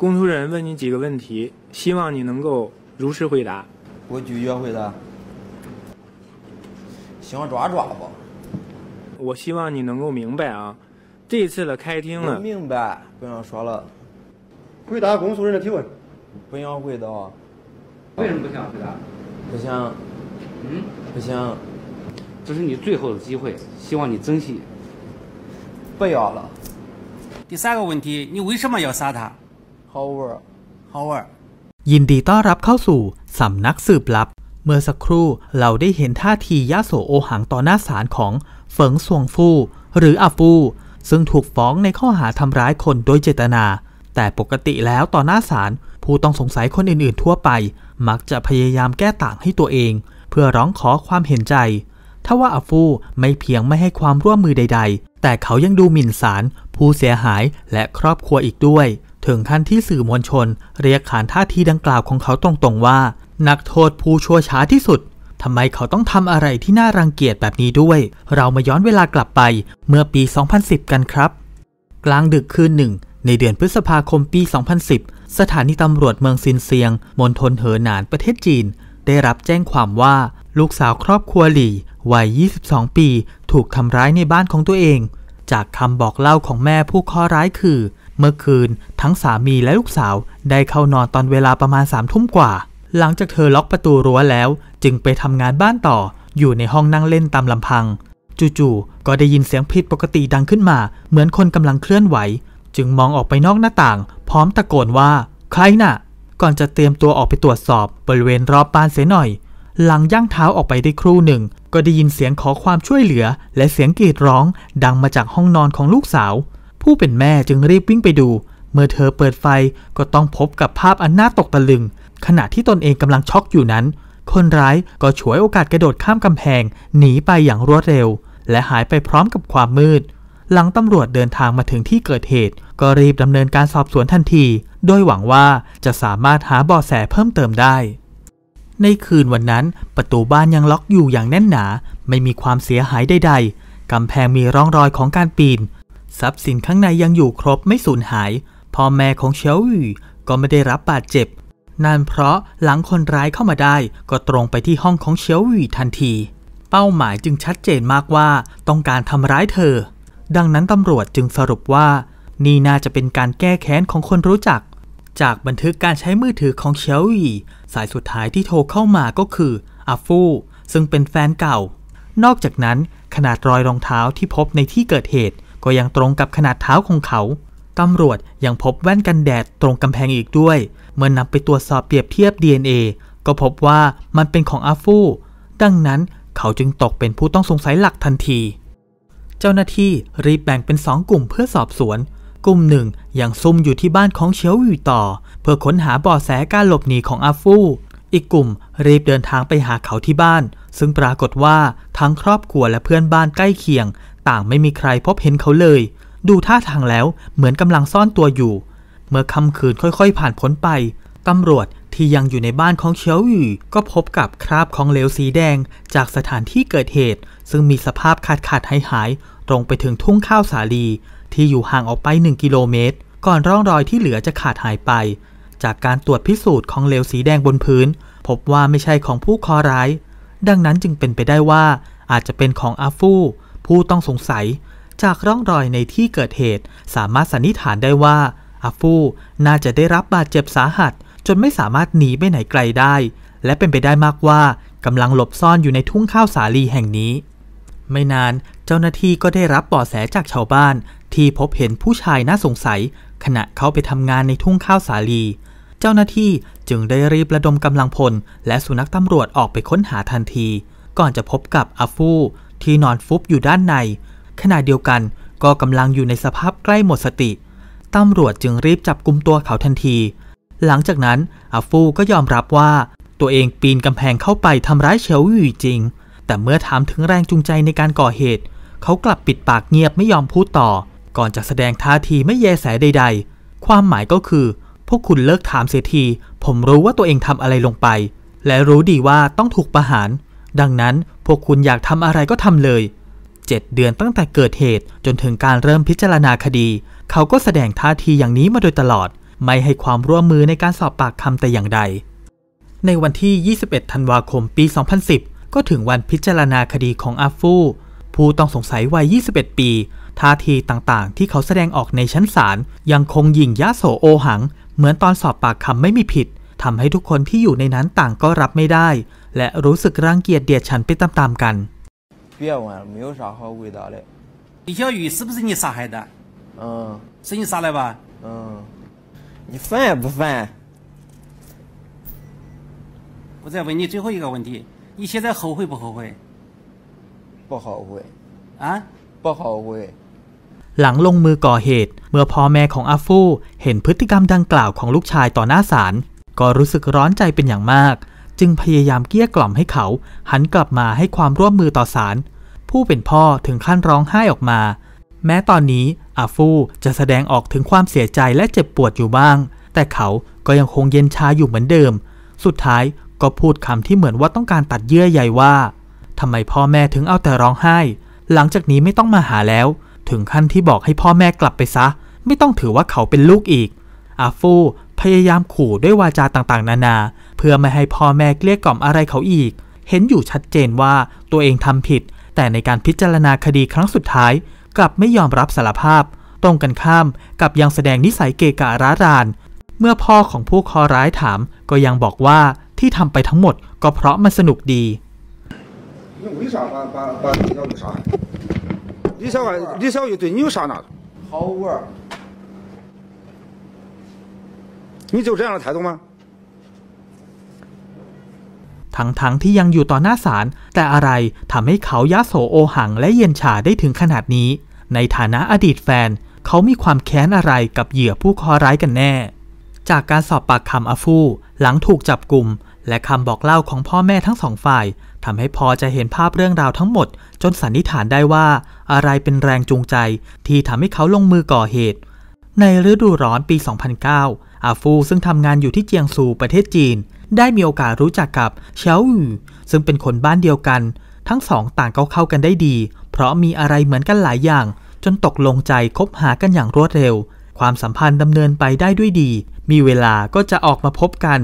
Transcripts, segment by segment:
公诉人问你几个问题，希望你能够如实回答。我拒绝回答。想抓抓吧。我希望你能够明白啊，这次的开庭呢。明白，不要说了。回答公诉人的提问。不想回答。为什么不想回答？不想。嗯？不想。这是你最后的机会，希望你珍惜。不要了。第三个问题，你为什么要杀他？h o w e r h o w e r ยินดีต้อนรับเข้าสู่ สำนักสืบลับ เมื่อสักครู่เราได้เห็นท่าทีย่าโสโอหังต่อหน้าศาลของเฟิงซวงฟู่หรืออาฟู่ซึ่งถูกฟ้องในข้อหาทำร้ายคนโดยเจตนา แต่ปกติแล้วต่อหน้าศาลผู้ต้องสงสัยคนอื่น ๆ ทั่วไป มักจะพยายามแก้ต่างให้ตัวเอง เพื่อร้องขอความเห็นใจ ทว่าอาฟูไม่เพียงไม่ให้ความร่วมมือใด ๆ แต่เขายังดูหมิ่นศาลผู้เสียหายและครอบครัวอีกด้วยถึงขั้นที่สื่อมวลชนเรียกขานท่าทีดังกล่าวของเขาตรงๆว่า นักโทษผู้ชั่วช้าที่สุด ทำไมเขาต้องทำอะไรที่น่ารังเกียจแบบนี้ด้วย เรามาย้อนเวลากลับไปเมื่อปี 2010 กันครับ กลางดึกคืนหนึ่งในเดือนพฤษภาคมปี 2010 สถานีตำรวจเมืองซินเซียงมณฑลเหอหนานประเทศจีน ได้รับแจ้งความว่าลูกสาวครอบครัวหลี่วัย 22 ปีถูกทำร้ายในบ้านของตัวเอง จากคำบอกเล่าของแม่ผู้ข้อร้ายคือเมื่อคืนทั้งสามีและลูกสาว ได้เข้านอนตอนเวลาประมาณสามทุ่มกว่า หลังจากเธอล็อกประตูรั้วแล้ว จึงไปทำงานบ้านต่อ อยู่ในห้องนั่งเล่นตามลำพังจู่ๆก็ได้ยินเสียงผิดปกติดังขึ้นมา เหมือนคนกำลังเคลื่อนไหว จึงมองออกไปนอกหน้าต่าง พร้อมตะโกนว่า ใครนะ่ะ ก่อนจะเตรียมตัวออกไปตรวจสอบ บริเวณรอบบ้านเสียหน่อยหลังย่างเท้าออกไปได้ครู่หนึ่ง ก็ได้ยินเสียงขอความช่วยเหลือ และเสียงกรีดร้องดังมาจากห้องนอนของลูกสาวผู้เป็นแม่จึงรีบวิ่งไปดู เมื่อเธอเปิดไฟก็ต้องพบกับภาพอันน่าตกตะลึง ขณะที่ตนเองกำลังช็อกอยู่นั้น คนร้ายก็ฉวยโอกาสกระโดดข้ามกำแพงหนีไปอย่างรวดเร็ว และหายไปพร้อมกับความมืด หลังตำรวจเดินทางมาถึงที่เกิดเหตุ ก็รีบดำเนินการสอบสวนทันที โดยหวังว่าจะสามารถหาเบาะแสเพิ่มเติมได้ ในคืนวันนั้นประตูบ้านยังล็อกอยู่อย่างแน่นหนา ไม่มีความเสียหายใด ๆกำแพงมีร่องรอยของการปีนทรัพย์สินข้างในยังอยู่ครบไม่สูญหาย พ่อแม่ของเฉียวอี่ก็ไม่ได้รับบาดเจ็บ นั่นเพราะหลังคนร้ายเข้ามาได้ก็ตรงไปที่ห้องของเฉียวอี่ทันที เป้าหมายจึงชัดเจนมากว่าต้องการทำร้ายเธอ ดังนั้นตำรวจจึงสรุปว่านี่น่าจะเป็นการแก้แค้นของคนรู้จัก จากบันทึกการใช้มือถือของเฉียวอี่สายสุดท้ายที่โทรเข้ามาก็คืออาฟูซึ่งเป็นแฟนเก่า นอกจากนั้นขนาดรอยรองเท้าที่พบในที่เกิดเหตุก็ยังตรงกับขนาดเท้าของเขา ตำรวจยังพบแว่นกันแดดตรงกำแพงอีกด้วย เมื่อนำไปตรวจสอบเปรียบเทียบ DNA ก็พบว่ามันเป็นของอาฟู ดังนั้นเขาจึงตกเป็นผู้ต้องสงสัยหลักทันที เจ้าหน้าที่รีบแบ่งเป็นสองกลุ่มเพื่อสอบสวน กลุ่มหนึ่งยังซุ่มอยู่ที่บ้านของเชียวอยู่ต่อเพื่อค้นหาเบาะแสการหลบหนีของอาฟู อีกกลุ่ม รีบเดินทางไปหาเขาที่บ้าน ซึ่งปรากฏว่าทั้งครอบครัวและเพื่อนบ้านใกล้เคียง่างไม่มีใครพบเห็นเขาเลย ดูท่าทางแล้วเหมือนกำลังซ่อนตัวอยู่ เมื่อค่ำคืนค่อยๆผ่านพ้นไป ตำรวจที่ยังอยู่ในบ้านของเฉียวอยู่ก็พบกับคราบของเหลวสีแดงจากสถานที่เกิดเหตุ ซึ่งมีสภาพขาดขาดหายหายตรงไปถึงทุ่งข้าวสาลีที่อยู่ห่างออกไป 1 กิโลเมตร ก่อนร่องรอยที่เหลือจะขาดหายไป จากการตรวจพิสูจน์ของเหลวสีแดงบนพื้น พบว่าไม่ใช่ของผู้คอร้าย ดังนั้นจึงเป็นไปได้ว่า อาจจะเป็นของอาฟูผู้ต้องสงสัยจากร่องรอยในที่เกิดเหตุสามารถสันนิษฐานได้ว่าอาฟูน่าจะได้รับบาดเจ็บสาหัส จนไม่สามารถหนีไปไหนไกลได้ และเป็นไปได้มากว่ากำลังหลบซ่อนอยู่ในทุ่งข้าวสาลีแห่งนี้ ไม่นานเจ้าหน้าที่ก็ได้รับเบาะแสจากชาวบ้านที่พบเห็นผู้ชายน่าสงสัย ขณะเขาไปทำงานในทุ่งข้าวสาลี เจ้าหน้าที่จึงได้รีบระดมกำลังพลและสุนัขตำรวจออกไปค้นหาทันที ก่อนจะพบกับอาฟูที่นอนฟุบอยู่ด้านใน ขณะเดียวกันก็กำลังอยู่ในสภาพใกล้หมดสติตำรวจจึงรีบจับกลุ่มตัวเขาทันที หลังจากนั้นอาฟูก็ยอมรับว่าตัวเองปีนกำแพงเข้าไปทำร้ายเีลวู่จริง แต่เมื่อถามถึงแรงจูงใจในการก่อเหตุ เขากลับปิดปากเงียบไม่ยอมพูดต่อ ก่อนจะแสดงท่าทีไม่แยแสใด ๆ ความหมายก็คือ พวกคุณเลิกถามเสียที ผมรู้ว่าตัวเองทำอะไรลงไป และรู้ดีว่าต้องถูกประหาร ดังนั้นวกคุณอยากทำอะไรก็ทำเลย 7 เดือนตั้งแต่เกิดเหตุ จนถึงการเริ่มพิจารณาคดี เขาก็แสดงท่าทีอย่างนี้มาโดยตลอด ไม่ให้ความร่วมมือในการสอบปากคำแต่อย่างใด ในวันที่ 21 ธันวาคมปี 2010 ก็ถึงวันพิจารณาคดีของอาฟู ผู้ต้องสงสัยวัย 21 ปี ท่าทีต่างๆ ที่เขาแสดงออกในชั้นศาลยังคงยิ่งยะโสโอหัง เหมือนตอนสอบปากคำไม่มีผิดทำให้ทุกคนที่อยู่ในนั้นต่างก็รับไม่ได้และรู้สึกรังเกียจเดียดฉันไปตามๆกัน别问了没有啥好回答的李小雨是不是你杀害的嗯是你杀的吧嗯你烦不烦我再问你最后一个问题你现在后悔不后悔不后悔啊不后悔หลังลงมือก่อเหตุ เมื่อพ่อแม่ของอาฟู เห็นพฤติกรรมดังกล่าวของลูกชายต่อหน้าศาล ก็รู้สึกร้อนใจเป็นอย่างมากจึงพยายามเกลี้ยกล่อมให้เขาหันกลับมาให้ความร่วมมือต่อศาลผู้เป็นพ่อถึงขั้นร้องไห้ออกมา แม้ตอนนี้อาฟูจะแสดงออกถึงความเสียใจและเจ็บปวดอยู่บ้าง แต่เขาก็ยังคงเย็นชาอยู่เหมือนเดิม สุดท้ายก็พูดคำที่เหมือนว่าต้องการตัดเยื่อใยว่าทำไมพ่อแม่ถึงเอาแต่ร้องไห้ หลังจากนี้ไม่ต้องมาหาแล้ว ถึงขั้นที่บอกให้พ่อแม่กลับไปซะ ไม่ต้องถือว่าเขาเป็นลูกอีก อาฟูพยายามขู่ด้วยวาจาต่างๆ นานาเพื่อไม่ให้พ่อแม่เกลี้ยกล่อมอะไรเขาอีก เห็นอยู่ชัดเจนว่าตัวเองทำผิด แต่ในการพิจารณาคดีครั้งสุดท้ายกลับไม่ยอมรับสารภาพ ตรงกันข้ามกับยังแสดงนิสัยเกกะร้าราน เมื่อพ่อของผู้คอร้ายถามก็ยังบอกว่าที่ทำไปทั้งหมดก็เพราะมันสนุกดี你小孩，你小孩对你有啥那？好玩。你就这样的态度吗？ทั้งๆทที่ยังอยู่ต่อหน้าศาลแต่อะไรทำให้เขายะโสโอหังและเย็นชาได้ถึงขนาดนี้ ในฐานะอดีตแฟนเขามีความแค้นอะไรกับเหยื่อผู้คอร้ายกันแน่ จากการสอบปากคำอาฟู หลังถูกจับกลุ่ม และคำบอกเล่าของพ่อแม่ทั้งสองฝ่าย ทำให้พอจะเห็นภาพเรื่องราวทั้งหมด จนสันนิษฐานได้ว่าอะไรเป็นแรงจูงใจที่ทำให้เขาลงมือก่อเหตุ ในฤดูร้อนปี 2009อาฟูซึ่งทำงานอยู่ที่เจียงซูประเทศจีน ได้มีโอกาสรู้จักกับเฉาอูซึ่งเป็นคนบ้านเดียวกัน ทั้งสองต่างก็เข้ากันได้ดี เพราะมีอะไรเหมือนกันหลายอย่าง จนตกลงใจคบหากันอย่างรวดเร็ว ความสัมพันธ์ดำเนินไปได้ด้วยดี มีเวลาก็จะออกมาพบกัน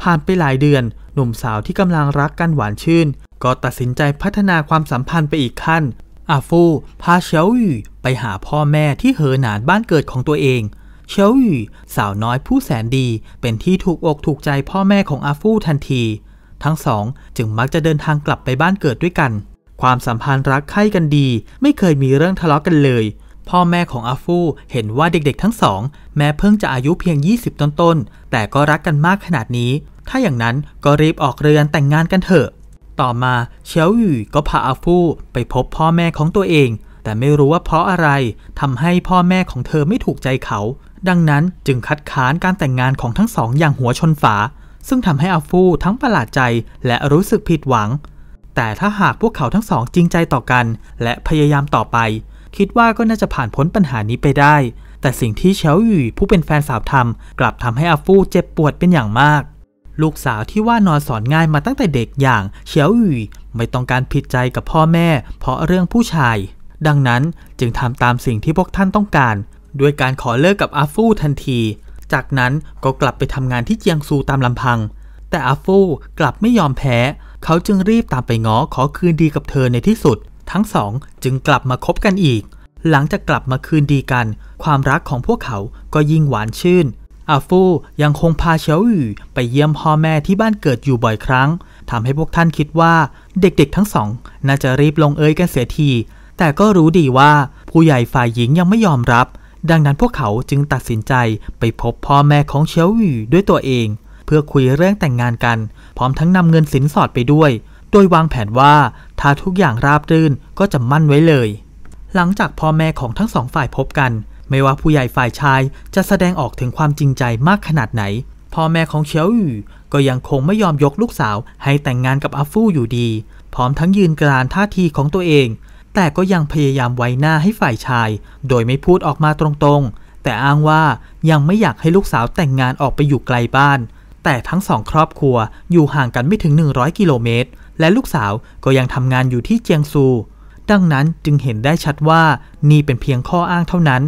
ผ่านไปหลายเดือนหนุ่มสาวที่กำลังรักกันหวานชื่น ก็ตัดสินใจพัฒนาความสัมพันธ์ไปอีกขั้นอาฟู พาเฉาอูไปหาพ่อแม่ที่เหอหนานบ้านเกิดของตัวเองเฉียวหยู่สาวน้อยผู้แสนดีเป็นที่ถูกอกถูกใจพ่อแม่ของอาฟู่ทันที ทั้งสองจึงมักจะเดินทางกลับไปบ้านเกิดด้วยกัน ความสัมพันธ์รักใคร่กันดีไม่เคยมีเรื่องทะเลาะกกันเลย พ่อแม่ของอาฟู่เห็นว่าเด็กๆทั้งสอง แม้เพิ่งจะอายุเพียง 20 ต้นๆ แต่ก็รักกันมากขนาดนี้ ถ้าอย่างนั้นก็รีบออกเรือนแต่งงานกันเถอะต่อมาเฉียวหยู่ก็พาอาฟู่ไปพบพ่อแม่ของตัวเองแต่ไม่รู้ว่าเพราะอะไรทำให้พ่อแม่ของเธอไม่ถูกใจเขาดังนั้นจึงคัดค้านการแต่งงานของทั้งสองอย่างหัวชนฝา ซึ่งทำให้อาฟูทั้งประหลาดใจ และรู้สึกผิดหวัง แต่ถ้าหากพวกเขาทั้งสองจริงใจต่อกัน และพยายามต่อไป คิดว่าก็น่าจะผ่านพ้นปัญหานี้ไปได้ แต่สิ่งที่เฉลหยู่ผู้เป็นแฟนสาวทำกลับทำให้อาฟูเจ็บปวดเป็นอย่างมาก ลูกสาวที่ว่านอนสอนง่ายมาตั้งแต่เด็กอย่างเฉลหยี่ไม่ต้องการผิดใจกับพ่อแม่ เพราะเรื่องผู้ชาย ดังนั้นจึงทำตามสิ่งที่พวกท่านต้องการด้วยการขอเลิกกับอาฟูทันที จากนั้นก็กลับไปทำงานที่เจียงซูตามลำพัง แต่อาฟูกลับไม่ยอมแพ้ เขาจึงรีบตามไปง้อขอคืนดีกับเธอในที่สุด ทั้งสองจึงกลับมาคบกันอีก หลังจากกลับมาคืนดีกัน ความรักของพวกเขาก็ยิ่งหวานชื่นอาฟูยังคงพาเฉียวอี่ไปเยี่ยมพ่อแม่ที่บ้านเกิดอยู่บ่อยครั้งทำให้พวกท่านคิดว่าเด็ก ๆ ทั้งสอง น่าจะรีบลงเอยกันเสียที แต่ก็รู้ดีว่าผู้ใหญ่ฝ่ายหญิงยังไม่ยอมรับดังนั้นพวกเขาจึงตัดสินใจไปพบพ่อแม่ของเฉียวีด้วยตัวเอง เพื่อคุยเรื่องแต่งงานกัน พร้อมทั้งนำเงินสินสอดไปด้วย โดยวางแผนว่าถ้าทุกอย่างราบรื่นก็จะมั่นไว้เลย หลังจากพ่อแม่ของทั้งสองฝ่ายพบกัน ไม่ว่าผู้ใหญ่ฝ่ายชายจะแสดงออกถึงความจริงใจมากขนาดไหนพ่อแม่ของเฉียวีก็ยังคงไม่ยอมยกลูกสาวให้แต่งงานกับอาฟู่อยู่ดี พร้อมทั้งยืนกรานท่าทีของตัวเองแต่ก็ยังพยายามไว้หน้าให้ฝ่ายชาย โดยไม่พูดออกมาตรงๆ แต่อ้างว่ายังไม่อยากให้ลูกสาวแต่งงานออกไปอยู่ไกลบ้าน แต่ทั้งสองครอบครัวอยู่ห่างกันไม่ถึง 100 กิโลเมตร และลูกสาวก็ยังทำงานอยู่ที่เจียงซู ดังนั้นจึงเห็นได้ชัดว่านี่เป็นเพียงข้ออ้างเท่านั้น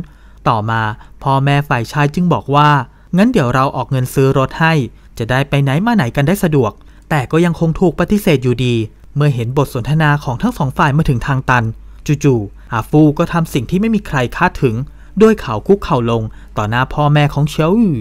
ต่อมาพ่อแม่ฝ่ายชายจึงบอกว่า งั้นเดี๋ยวเราออกเงินซื้อรถให้ จะได้ไปไหนมาไหนกันได้สะดวก แต่ก็ยังคงถูกปฏิเสธอยู่ดีเมื่อเห็นบทสนทนาของทั้งสองฝ่ายมาถึงทางตันจู่ๆอาฟูก็ทำสิ่งที่ไม่มีใครคาดถึง โดยเขาคุกเข่าลงต่อหน้าพ่อแม่ของเฉียวอู่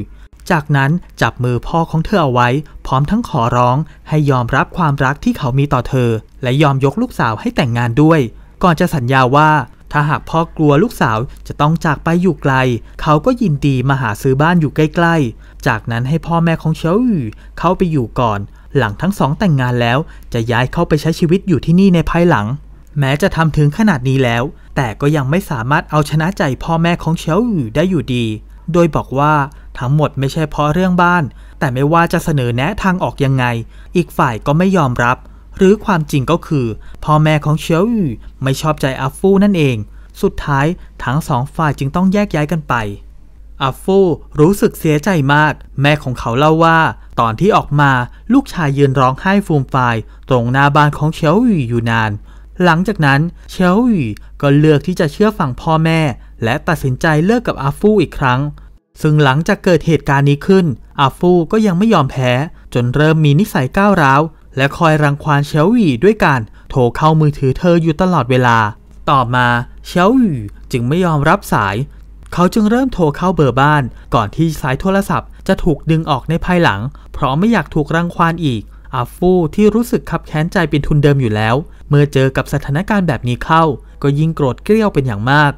จากนั้นจับมือพ่อของเธอเอาไว้ พร้อมทั้งขอร้อง ให้ยอมรับความรักที่เขามีต่อเธอ และยอมยกลูกสาวให้แต่งงานด้วย ก่อนจะสัญญาว่า ถ้าหากพ่อกลัวลูกสาวจะต้องจากไปอยู่ไกล เขาก็ยินดีมาหาซื้อบ้านอยู่ใกล้ ๆ จากนั้นให้พ่อแม่ของเฉียวอู่เข้าไปอยู่ก่อนหลังทั้งสองแต่งงานแล้วจะย้ายเข้าไปใช้ชีวิตอยู่ที่นี่ในภายหลัง แม้จะทำถึงขนาดนี้แล้ว แต่ก็ยังไม่สามารถเอาชนะใจพ่อแม่ของเฉียวอยู่ได้อยู่ดี โดยบอกว่าทั้งหมดไม่ใช่เพราะเรื่องบ้าน แต่ไม่ว่าจะเสนอแนะทางออกยังไง อีกฝ่ายก็ไม่ยอมรับ หรือความจริงก็คือพ่อแม่ของเฉียวอยู่ไม่ชอบใจอาฟูนั่นเอง สุดท้ายทั้งสองฝ่ายจึงต้องแยกย้ายกันไปอัฟฟูรู้สึกเสียใจมาก แม่ของเขาเล่าว่า ตอนที่ออกมาลูกชายยืนร้องไห้ฟูมฟายตรงหน้าบ้านของเชลวีอยู่นาน หลังจากนั้นเชลวีก็เลือกที่จะเชื่อฟังพ่อแม่ และตัดสินใจเลิกกับอาฟูอีกครั้ง ซึ่งหลังจากเกิดเหตุการณ์นี้ขึ้นอาฟูก็ยังไม่ยอมแพ้จนเริ่มมีนิสัยก้าวร้าวและคอยรังควานเชลวีด้วยการโทรเข้ามือถือเธออยู่ตลอดเวลา ต่อมาเชลวีจึงไม่ยอมรับสายเขาจึงเริ่มโทรเข้าเบอร์บ้านก่อนที่สายโทรศัพท์จะถูกดึงออกในภายหลัง เพราะไม่อยากถูกรังควานอีกอาฟูที่รู้สึกขับแค้นใจเป็นทุนเดิมอยู่แล้ว เมื่อเจอกับสถานการณ์แบบนี้เข้าก็ยิ่งโกรธเกลี้ยวเป็นอย่างมาก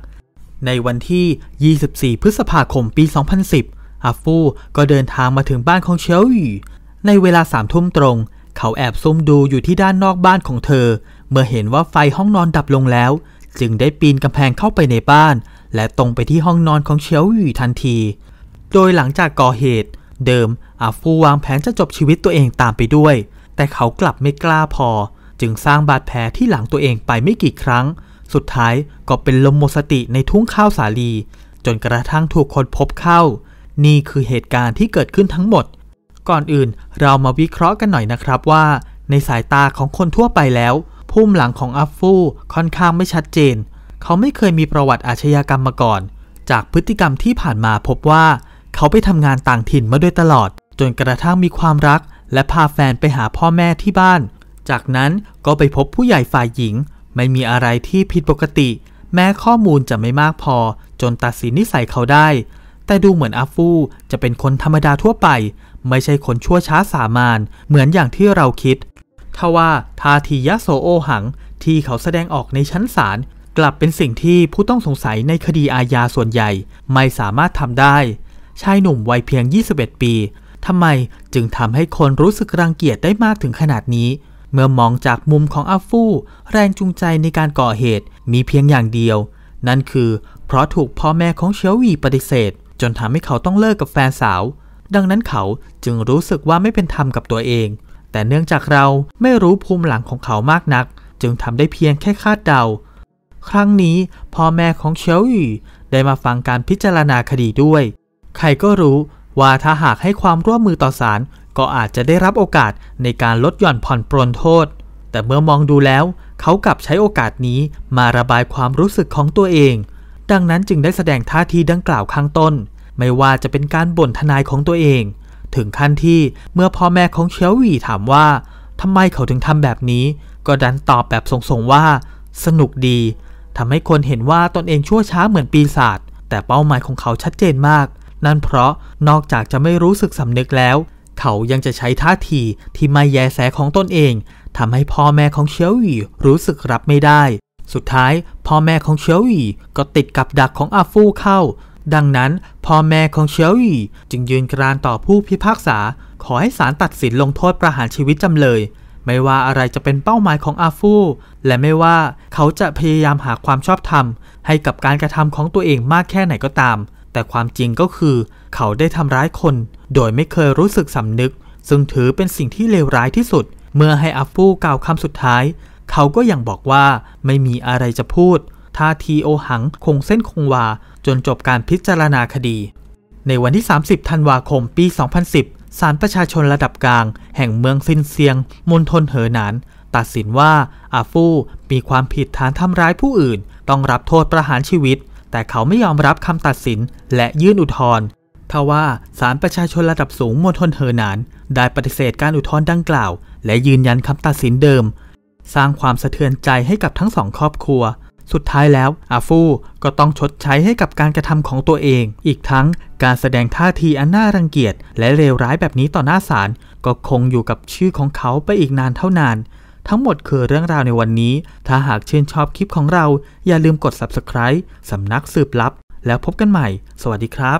ในวันที่ 24 พฤษภาคมปี 2010อาฟู ก็เดินทางมาถึงบ้านของเชลวี่ในเวลาสามทุ่มตรง เขาแอบซุ่มดูอยู่ที่ด้านนอกบ้านของเธอ เมื่อเห็นว่าไฟห้องนอนดับลงแล้ว จึงได้ปีนกำแพงเข้าไปในบ้านและตรงไปที่ห้องนอนของเฉียวหยู่ทันที โดยหลังจากก่อเหตุ เดิมอาฟูวางแผนจะจบชีวิตตัวเองตามไปด้วย แต่เขากลับไม่กล้าพอ จึงสร้างบาดแผลที่หลังตัวเองไปไม่กี่ครั้ง สุดท้ายก็เป็นลมหมดสติในทุ่งข้าวสาลี จนกระทั่งถูกคนพบเข้า นี่คือเหตุการณ์ที่เกิดขึ้นทั้งหมด ก่อนอื่นเรามาวิเคราะห์กันหน่อยนะครับว่า ในสายตาของคนทั่วไปแล้วภูมิหลังของอัฟฟูค่อนข้างไม่ชัดเจนเขาไม่เคยมีประวัติอาชญากรรมมาก่อน จากพฤติกรรมที่ผ่านมาพบว่า เขาไปทำงานต่างถิ่นมาโดยตลอด จนกระทั่งมีความรัก และพาแฟนไปหาพ่อแม่ที่บ้าน จากนั้นก็ไปพบผู้ใหญ่ฝ่ายหญิง ไม่มีอะไรที่ผิดปกติ แม้ข้อมูลจะไม่มากพอ จนตัดสินนิสัยเขาได้ แต่ดูเหมือนอาฟูจะเป็นคนธรรมดาทั่วไป ไม่ใช่คนชั่วช้าสามานเหมือนอย่างที่เราคิด ทว่าทาทียะโซโอหัง ที่เขาแสดงออกในชั้นศาลกลับเป็นสิ่งที่ผู้ต้องสงสัยในคดีอาญาส่วนใหญ่ ไม่สามารถทำได้ ชายหนุ่มวัยเพียง 21 ปีทำไมจึงทำให้คนรู้สึกรังเกียจได้มากถึงขนาดนี้ เมื่อมองจากมุมของอาฟู่แรงจูงใจในการก่อเหตุมีเพียงอย่างเดียว นั่นคือเพราะถูกพ่อแม่ของเชียววีปฏิเสธ จนทำให้เขาต้องเลิกกับแฟนสาว ดังนั้นเขาจึงรู้สึกว่าไม่เป็นธรรมกับตัวเอง แต่เนื่องจากเราไม่รู้ภูมิหลังของเขามากนัก จึงทำได้เพียงแค่คาดเดาครั้งนี้พ่อแม่ของเฉียวอยี่ได้มาฟังการพิจารณาคดีด้วย ใครก็รู้ว่าถ้าหากให้ความร่วมมือต่อศาลก็อาจจะได้รับโอกาสในการลดหย่อนผ่อนปรนโทษ แต่เมื่อมองดูแล้ว เขากลับใช้โอกาสนี้มาระบายความรู้สึกของตัวเอง ดังนั้นจึงได้แสดงท่าทีดังกล่าวข้างต้น ไม่ว่าจะเป็นการบ่นทนายของตัวเอง ถึงขั้นที่เมื่อพ่อแม่ของเชียวหวีถามว่าทำไมเขาถึงทำแบบนี้ ก็ดันตอบแบบสงสงว่า สนุกดีทำให้คนเห็นว่าตนเองชั่วช้าเหมือนปีศาจแต่เป้าหมายของเขาชัดเจนมาก นั่นเพราะนอกจากจะไม่รู้สึกสำนึกแล้ว เขายังจะใช้ท่าทีที่ไม่แยแสของตนเองทำให้พ่อแม่ของเชียวหวีรู้สึกรับไม่ได้สุดท้ายพ่อแม่ของเชียวหวีก็ติดกับดักของอาฟูเข้าดังนั้นพ่อแม่ของเชียวหวีจึงยืนกรานต่อผู้พิพากษาขอให้ศาลตัดสินลงโทษประหารชีวิตจำเลยไม่ว่าอะไรจะเป็นเป้าหมายของอาฟู และไม่ว่าเขาจะพยายามหาความชอบธรรม ให้กับการกระทำของตัวเองมากแค่ไหนก็ตาม แต่ความจริงก็คือ เขาได้ทำร้ายคน โดยไม่เคยรู้สึกสำนึก ซึ่งถือเป็นสิ่งที่เลวร้ายที่สุด เมื่อให้อาฟูกล่าวคำสุดท้าย เขาก็ยังบอกว่าไม่มีอะไรจะพูดท่าทีโอหังคงเส้นคงวา จนจบการพิจารณาคดี ในวันที่ 30ธันวาคมปี 2010ศาลประชาชนระดับกลาง แห่งเมืองซินเซียงมณฑลเหอหนาน ตัดสินว่าอาฟู่มีความผิดฐานทำร้ายผู้อื่น ต้องรับโทษประหารชีวิต แต่เขาไม่ยอมรับคำตัดสินและยื่นอุทธรณ์ทว่าศาลประชาชนระดับสูงมณฑลเหอหนาน ได้ปฏิเสธการอุทธรณ์ดังกล่าว และยืนยันคำตัดสินเดิม สร้างความสะเทือนใจให้กับทั้งสองครอบครัวสุดท้ายแล้ว อาฟูก็ต้องชดใช้ให้กับการกระทำของตัวเอง อีกทั้งการแสดงท่าทีอันน่ารังเกียจ และเลวร้ายแบบนี้ต่อหน้าศาลก็คงอยู่กับชื่อของเขาไปอีกนานเท่านาน ทั้งหมดคือเรื่องราวในวันนี้ ถ้าหากชื่นชอบคลิปของเรา อย่าลืมกด subscribe สำนักสืบลับ แล้วพบกันใหม่ สวัสดีครับ